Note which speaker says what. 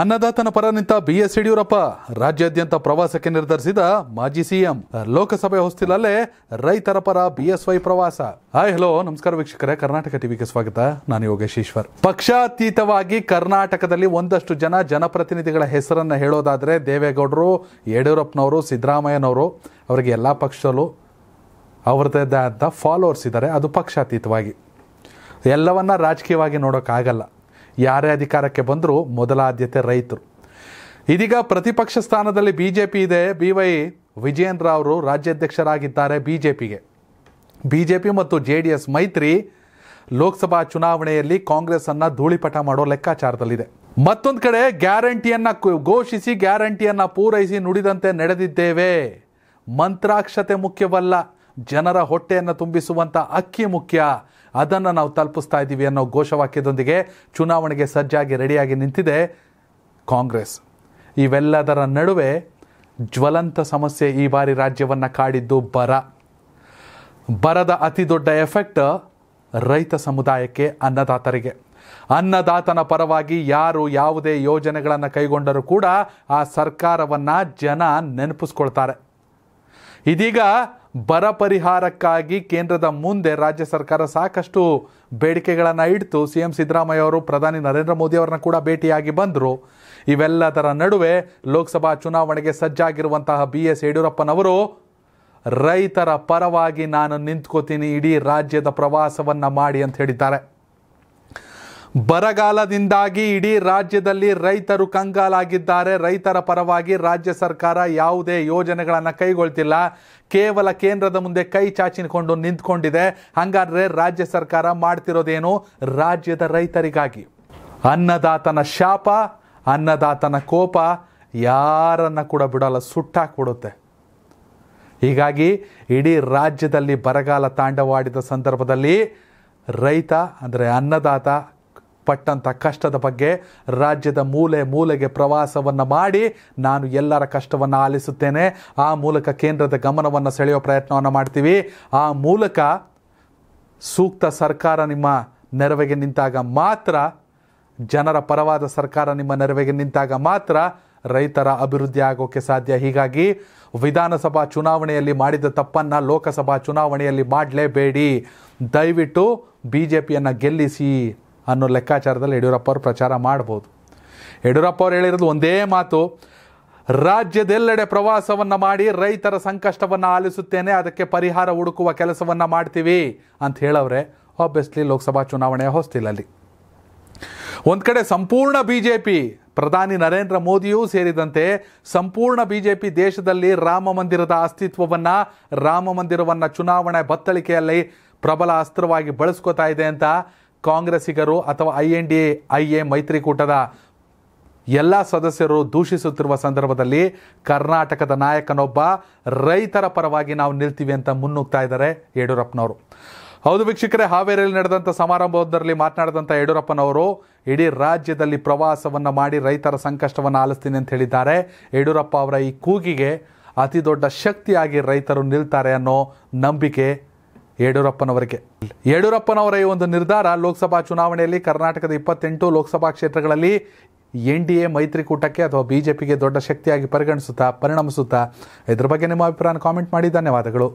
Speaker 1: ಅನ್ನದಾತನ ಪರ ನಿಂತ ಎಸ್ ಯಡಿಯೂರಪ್ಪ ರಾಜ್ಯಾದ್ಯಂತ ಪ್ರವಾಸಕ್ಕೆ ನಿರ್ಧರಿಸಿದ ಮಾಜಿ ಸಿಎಂ ಲೋಕಸಭೆ ಹೊಸ್ತಿಲಲ್ಲೇ ರೈತರ ಪರ ವೈ ಪ್ರವಾಸ ಹಾಯ್ ಹಲೋ ನಮಸ್ಕಾರ ವೀಕ್ಷಕರೇ ಕರ್ನಾಟಕ ಟಿವಿಗೆ ಸ್ವಾಗತ ನಾನು ಯೋಗೇಶ್ ಈಶ್ವರ್ ಪಕ್ಷಾತೀತವಾಗಿ ಕರ್ನಾಟಕದಲ್ಲಿ ಒಂದಷ್ಟು ಜನ ಜನಪ್ರತಿನಿಧಿಗಳ ಹೆಸರನ್ನು ಹೇಳೋದಾದ್ರೆ ದೇವೇಗೌಡರು ಯಡಿಯೂರಪ್ಪನವರು ಸಿದ್ದರಾಮಯ್ಯನವರು ಅವರಿಗೆ ಎಲ್ಲಾ ಪಕ್ಷದಲ್ಲೂ ಅವ್ರದ್ದೇ ಆದ ಫಾಲೋವರ್ಸ್ ಇದ್ದಾರೆ ಅದು ಪಕ್ಷಾತೀತವಾಗಿ ಎಲ್ಲವನ್ನ ರಾಜಕೀಯವಾಗಿ ನೋಡೋಕ್ಕಾಗಲ್ಲ ಯಾರೇ ಅಧಿಕಾರಕ್ಕೆ ಬಂದರೂ ಮೊದಲ ಆದ್ಯತೆ ರೈತರು ಇದೀಗ ಪ್ರತಿಪಕ್ಷ ಸ್ಥಾನದಲ್ಲಿ ಬಿ ಜೆ ಪಿ ಇದೆ ಬಿ ವೈ ವಿಜಯೇಂದ್ರ ಅವರು ರಾಜ್ಯಾಧ್ಯಕ್ಷರಾಗಿದ್ದಾರೆ ಬಿ ಜೆ ಪಿಗೆ ಬಿ ಜೆ ಪಿ ಮತ್ತು ಜೆ ಡಿ ಎಸ್ ಮೈತ್ರಿ ಲೋಕಸಭಾ ಚುನಾವಣೆಯಲ್ಲಿ ಕಾಂಗ್ರೆಸ್ಸನ್ನು ಧೂಳಿಪಟ ಮಾಡೋ ಲೆಕ್ಕಾಚಾರದಲ್ಲಿದೆ ಮತ್ತೊಂದು ಕಡೆ ಗ್ಯಾರಂಟಿಯನ್ನು ಘೋಷಿಸಿ ಗ್ಯಾರಂಟಿಯನ್ನು ಪೂರೈಸಿ ನುಡಿದಂತೆ ನಡೆದಿದ್ದೇವೆ ಮಂತ್ರಾಕ್ಷತೆ ಮುಖ್ಯವಲ್ಲ ಜನರ ಹೊಟ್ಟೆಯನ್ನು ತುಂಬಿಸುವಂಥ ಅಕ್ಕಿ ಮುಖ್ಯ ಅದನ್ನು ನಾವು ತಲುಪಿಸ್ತಾ ಇದ್ದೀವಿ ಅನ್ನೋ ಘೋಷವಾಕ್ಯದೊಂದಿಗೆ ಚುನಾವಣೆಗೆ ಸಜ್ಜಾಗಿ ರೆಡಿಯಾಗಿ ನಿಂತಿದೆ ಕಾಂಗ್ರೆಸ್ ಇವೆಲ್ಲದರ ನಡುವೆ ಜ್ವಲಂತ ಸಮಸ್ಯೆ ಈ ಬಾರಿ ರಾಜ್ಯವನ್ನು ಕಾಡಿದ್ದು ಬರ ಬರದ ಅತಿ ದೊಡ್ಡ ಎಫೆಕ್ಟ್ ರೈತ ಸಮುದಾಯಕ್ಕೆ ಅನ್ನದಾತರಿಗೆ ಅನ್ನದಾತನ ಪರವಾಗಿ ಯಾರು ಯಾವುದೇ ಯೋಜನೆಗಳನ್ನು ಕೈಗೊಂಡರೂ ಕೂಡ ಆ ಸರ್ಕಾರವನ್ನು ಜನ ನೆನಪಿಸ್ಕೊಳ್ತಾರೆ ಇದೀಗ ಬರ ಪರಿಹಾರಕ್ಕಾಗಿ ಕೇಂದ್ರದ ಮುಂದೆ ರಾಜ್ಯ ಸರ್ಕಾರ ಸಾಕಷ್ಟು ಬೇಡಿಕೆಗಳನ್ನು ಇಡ್ತು ಸಿ ಎಂ ಸಿದ್ದರಾಮಯ್ಯ ಅವರು ಪ್ರಧಾನಿ ನರೇಂದ್ರ ಮೋದಿ ಅವರನ್ನ ಕೂಡ ಭೇಟಿಯಾಗಿ ಬಂದರು ಇವೆಲ್ಲದರ ನಡುವೆ ಲೋಕಸಭಾ ಚುನಾವಣೆಗೆ ಸಜ್ಜಾಗಿರುವಂತಹ ಬಿ ಎಸ್ ಯಡಿಯೂರಪ್ಪನವರು ರೈತರ ಪರವಾಗಿ ನಾನು ನಿಂತ್ಕೋತೀನಿ ಇಡೀ ರಾಜ್ಯದ ಪ್ರವಾಸವನ್ನು ಮಾಡಿ ಅಂತ ಹೇಳಿದ್ದಾರೆ ಬರಗಾಲದಿಂದಾಗಿ ಇಡೀ ರಾಜ್ಯದಲ್ಲಿ ರೈತರು ಕಂಗಾಲಾಗಿದ್ದಾರೆ ರೈತರ ಪರವಾಗಿ ರಾಜ್ಯ ಸರ್ಕಾರ ಯಾವುದೇ ಯೋಜನೆಗಳನ್ನು ಕೈಗೊಳ್ತಿಲ್ಲ ಕೇವಲ ಕೇಂದ್ರದ ಮುಂದೆ ಕೈ ಚಾಚಿಕೊಂಡು ನಿಂತ್ಕೊಂಡಿದೆ ಹಾಗಾದರೆ ರಾಜ್ಯ ಸರ್ಕಾರ ಮಾಡ್ತಿರೋದೇನು ರಾಜ್ಯದ ರೈತರಿಗಾಗಿ ಅನ್ನದಾತನ ಶಾಪ ಅನ್ನದಾತನ ಕೋಪ ಯಾರನ್ನ ಕೂಡ ಬಿಡಲ್ಲ ಸುಟ್ಟಾಕ್ಬಿಡುತ್ತೆ ಹೀಗಾಗಿ ಇಡೀ ರಾಜ್ಯದಲ್ಲಿ ಬರಗಾಲ ತಾಂಡವಾಡಿದ ಸಂದರ್ಭದಲ್ಲಿ ರೈತ ಅಂದರೆ ಅನ್ನದಾತ ಪಟ್ಟಂಥ ಕಷ್ಟದ ಬಗ್ಗೆ ರಾಜ್ಯದ ಮೂಲೆ ಮೂಲೆಗೆ ಪ್ರವಾಸವನ್ನು ಮಾಡಿ ನಾನು ಎಲ್ಲರ ಕಷ್ಟವನ್ನು ಆಲಿಸುತ್ತೇನೆ ಆ ಮೂಲಕ ಕೇಂದ್ರದ ಗಮನವನ್ನು ಸೆಳೆಯೋ ಪ್ರಯತ್ನವನ್ನು ಮಾಡ್ತೀವಿ ಆ ಮೂಲಕ ಸೂಕ್ತ ಸರ್ಕಾರ ನಿಮ್ಮ ನೆರವಿಗೆ ನಿಂತಾಗ ಮಾತ್ರ ಜನರ ಪರವಾದ ಸರ್ಕಾರ ನಿಮ್ಮ ನೆರವಿಗೆ ನಿಂತಾಗ ಮಾತ್ರ ರೈತರ ಅಭಿವೃದ್ಧಿ ಆಗೋಕ್ಕೆ ಸಾಧ್ಯ ಹೀಗಾಗಿ ವಿಧಾನಸಭಾ ಚುನಾವಣೆಯಲ್ಲಿ ಮಾಡಿದ ತಪ್ಪನ್ನು ಲೋಕಸಭಾ ಚುನಾವಣೆಯಲ್ಲಿ ಮಾಡಲೇಬೇಡಿ ದಯವಿಟ್ಟು ಬಿ ಜೆ ಪಿಯನ್ನು ಗೆಲ್ಲಿಸಿ ಅನ್ನೋ ಲೆಕ್ಕಾಚಾರದಲ್ಲಿ ಯಡಿಯೂರಪ್ಪ ಅವರು ಪ್ರಚಾರ ಮಾಡ್ಬೋದು ಯಡಿಯೂರಪ್ಪ ಅವರು ಹೇಳಿರೋದು ಒಂದೇ ಮಾತು ರಾಜ್ಯದೆಲ್ಲೆಡೆ ಪ್ರವಾಸವನ್ನು ಮಾಡಿ ರೈತರ ಸಂಕಷ್ಟವನ್ನು ಆಲಿಸುತ್ತೇನೆ ಅದಕ್ಕೆ ಪರಿಹಾರ ಹುಡುಕುವ ಕೆಲಸವನ್ನು ಮಾಡ್ತೀವಿ ಅಂತ ಹೇಳವ್ರೆ ಆಬ್ವಿಯಸ್ಲಿ ಲೋಕಸಭಾ ಚುನಾವಣೆಯ ಅಲ್ಲಿ ಒಂದು ಕಡೆ ಸಂಪೂರ್ಣ ಬಿ ಜೆ ಪಿ ಪ್ರಧಾನಿ ನರೇಂದ್ರ ಮೋದಿಯೂ ಸೇರಿದಂತೆ ಸಂಪೂರ್ಣ ಬಿ ಜೆ ಪಿ ದೇಶದಲ್ಲಿ ರಾಮ ಮಂದಿರದ ಅಸ್ತಿತ್ವವನ್ನು ರಾಮ ಮಂದಿರವನ್ನು ಚುನಾವಣೆ ಬತ್ತಳಿಕೆಯಲ್ಲಿ ಪ್ರಬಲ ಅಸ್ತ್ರವಾಗಿ ಬಳಸ್ಕೋತಾ ಇದೆ ಅಂತ ಕಾಂಗ್ರೆಸ್ಸಿಗರು ಅಥವಾ I N D I A ಮೈತ್ರಿಕೂಟದ ಎಲ್ಲ ಸದಸ್ಯರು ದೂಷಿಸುತ್ತಿರುವ ಸಂದರ್ಭದಲ್ಲಿ ಕರ್ನಾಟಕದ ನಾಯಕನೊಬ್ಬ ರೈತರ ಪರವಾಗಿ ನಾವು ನಿಲ್ತೀವಿ ಅಂತ ಮುನ್ನುಗ್ತಾ ಇದ್ದಾರೆ ಯಡಿಯೂರಪ್ಪನವರು ಹೌದು ವೀಕ್ಷಕರೇ ಹಾವೇರಿಯಲ್ಲಿ ನಡೆದಂಥ ಸಮಾರಂಭವೊಂದರಲ್ಲಿ ಮಾತನಾಡಿದಂಥ ಯಡಿಯೂರಪ್ಪನವರು ಇಡೀ ರಾಜ್ಯದಲ್ಲಿ ಪ್ರವಾಸವನ್ನು ಮಾಡಿ ರೈತರ ಸಂಕಷ್ಟವನ್ನು ಆಲಿಸ್ತೀನಿ ಅಂತ ಹೇಳಿದ್ದಾರೆ ಯಡಿಯೂರಪ್ಪ ಅವರ ಈ ಕೂಗಿಗೆ ಅತಿ ದೊಡ್ಡ ಶಕ್ತಿಯಾಗಿ ರೈತರು ನಿಲ್ತಾರೆ ಅನ್ನೋ ನಂಬಿಕೆ ಯಡಿಯೂರಪ್ಪನವರಿಗೆ ಯಡಿಯೂರಪ್ಪನವರ ಈ ಒಂದು ನಿರ್ಧಾರ ಲೋಕಸಭಾ ಚುನಾವಣೆಯಲ್ಲಿ ಕರ್ನಾಟಕದ ಇಪ್ಪತ್ತೆಂಟು ಲೋಕಸಭಾ ಕ್ಷೇತ್ರಗಳಲ್ಲಿ ಎನ್ ಡಿ ಎ ಮೈತ್ರಿಕೂಟಕ್ಕೆ ಅಥವಾ ಬಿಜೆಪಿಗೆ ದೊಡ್ಡ ಶಕ್ತಿಯಾಗಿ ಪರಿಗಣಿಸುತ್ತಾ ಪರಿಣಮಿಸುತ್ತಾ ಇದ್ರ ಬಗ್ಗೆ ನಿಮ್ಮ ಅಭಿಪ್ರಾಯ ಕಾಮೆಂಟ್ ಮಾಡಿ ಧನ್ಯವಾದಗಳು